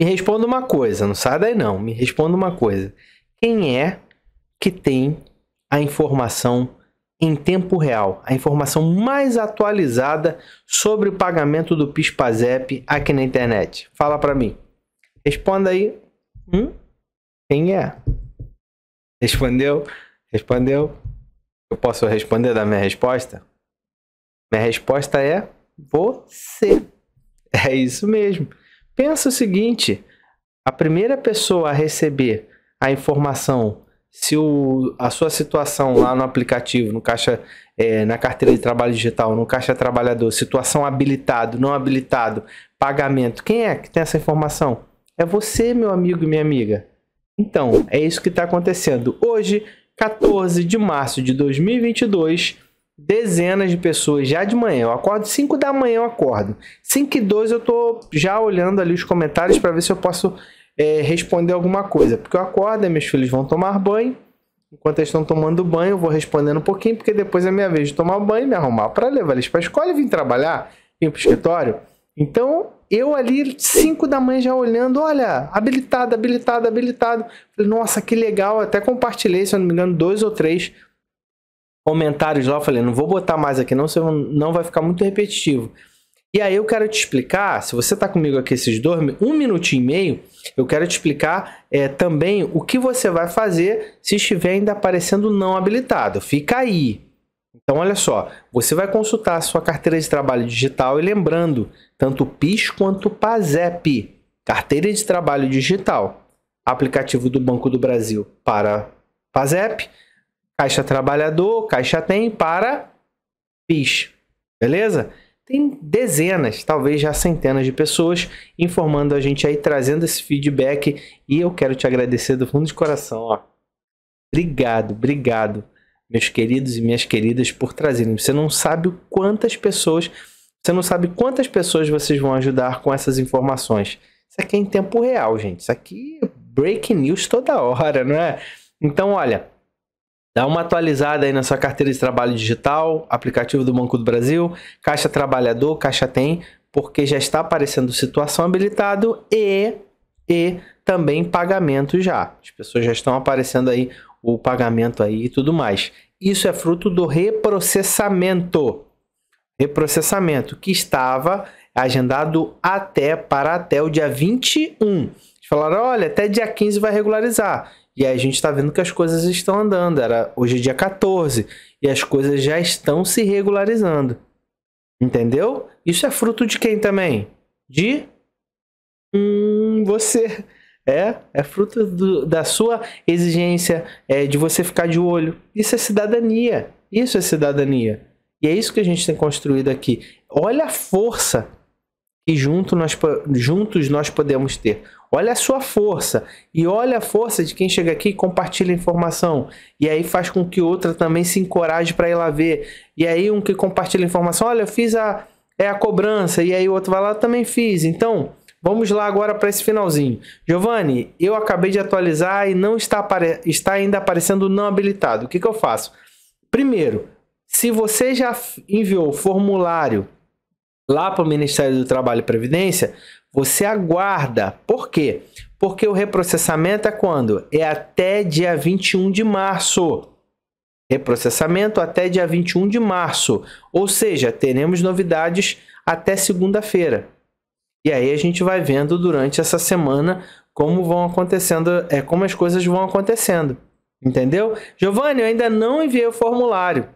Me responda uma coisa, não sai daí não. Me responda uma coisa. Quem é que tem a informação em tempo real, a informação mais atualizada sobre o pagamento do PIS/PASEP aqui na internet? Fala para mim. Responda aí. Hum? Quem é? Respondeu? Respondeu? Eu posso responder da minha resposta? Minha resposta é você. É isso mesmo. Pensa o seguinte: a primeira pessoa a receber a informação se o, a sua situação lá no aplicativo, no caixa, é, na carteira de trabalho digital, no caixa trabalhador, situação habilitado, não habilitado, pagamento, quem é que tem essa informação? É você, meu amigo e minha amiga. Então, é isso que está acontecendo. Hoje, 14 de março de 2022, dezenas de pessoas já de manhã. Eu acordo 5 da manhã, eu acordo. 5 e 12 eu tô já olhando ali os comentários para ver se eu posso é, responder alguma coisa. Porque eu acordo, meus filhos vão tomar banho. Enquanto eles estão tomando banho, eu vou respondendo um pouquinho, porque depois é minha vez de tomar banho, me arrumar para levar eles para escola e vir trabalhar, vir o escritório. Então, eu ali, 5 da manhã, já olhando, olha, habilitado, habilitado, habilitado. Falei, nossa, que legal. Eu até compartilhei, se eu não me engano, dois ou três comentários lá. Eu falei, não vou botar mais aqui, não, senão não vai ficar muito repetitivo. E aí eu quero te explicar, se você está comigo aqui esses dois, um minuto e meio, eu quero te explicar é, também o que você vai fazer se estiver ainda aparecendo não habilitado. Fica aí. Então, olha só, você vai consultar a sua carteira de trabalho digital e lembrando, tanto o PIS quanto o PASEP, carteira de trabalho digital, aplicativo do Banco do Brasil para PASEP, caixa trabalhador, caixa tem para PIS. Beleza? Tem dezenas, talvez já centenas de pessoas informando a gente aí, trazendo esse feedback e eu quero te agradecer do fundo de coração, ó. Obrigado, obrigado, meus queridos e minhas queridas por trazerem. Você não sabe quantas pessoas, você não sabe quantas pessoas vocês vão ajudar com essas informações. Isso aqui é em tempo real, gente. Isso aqui é breaking news toda hora, não é? Então, olha, Dá uma atualizada aí na sua carteira de trabalho digital, aplicativo do Banco do Brasil, Caixa Trabalhador, Caixa Tem, porque já está aparecendo situação habilitado e, e também pagamento já. As pessoas já estão aparecendo aí o pagamento aí e tudo mais. Isso é fruto do reprocessamento. Reprocessamento que estava agendado até para até o dia 21. Eles falaram, olha, até dia 15 vai regularizar. E aí a gente está vendo que as coisas estão andando. Era hoje é dia 14 e as coisas já estão se regularizando. Entendeu? Isso é fruto de quem também? De hum, você. É, é fruto do, da sua exigência é, de você ficar de olho. Isso é cidadania. Isso é cidadania. E é isso que a gente tem construído aqui. Olha a força junto nós, juntos nós podemos ter. Olha a sua força e olha a força de quem chega aqui e compartilha informação. E aí faz com que outra também se encoraje para ir lá ver. E aí um que compartilha informação, olha, eu fiz a, é a cobrança. E aí o outro vai lá, também fiz. Então, vamos lá agora para esse finalzinho. Giovanni, eu acabei de atualizar e não está, está ainda aparecendo não habilitado. O que, que eu faço? Primeiro, se você já enviou o formulário lá para o Ministério do Trabalho e Previdência, você aguarda. Por quê? Porque o reprocessamento é quando? É até dia 21 de março. Reprocessamento até dia 21 de março. Ou seja, teremos novidades até segunda-feira. E aí a gente vai vendo durante essa semana como vão acontecendo, é como as coisas vão acontecendo. Entendeu? Giovanni, eu ainda não enviei o formulário.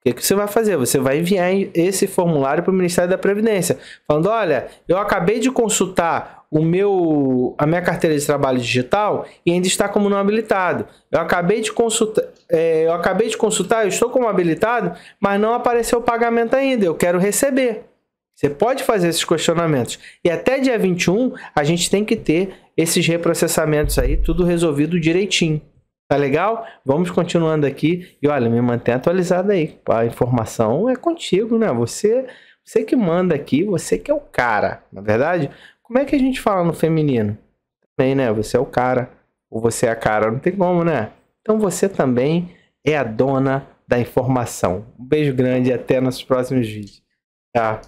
O que, que você vai fazer? Você vai enviar esse formulário para o Ministério da Previdência, falando: olha, eu acabei de consultar o meu, a minha carteira de trabalho digital e ainda está como não habilitado. Eu acabei de consultar, é, eu acabei de consultar, eu estou como habilitado, mas não apareceu o pagamento ainda. Eu quero receber. Você pode fazer esses questionamentos. E até dia 21, a gente tem que ter esses reprocessamentos aí, tudo resolvido direitinho. Tá legal? Vamos continuando aqui. E olha, me mantém atualizado aí. A informação é contigo, né? Você, você que manda aqui, você que é o cara. Na é verdade, como é que a gente fala no feminino? Também, né? Você é o cara. Ou você é a cara, não tem como, né? Então você também é a dona da informação. Um beijo grande e até nos próximos vídeos. Tá?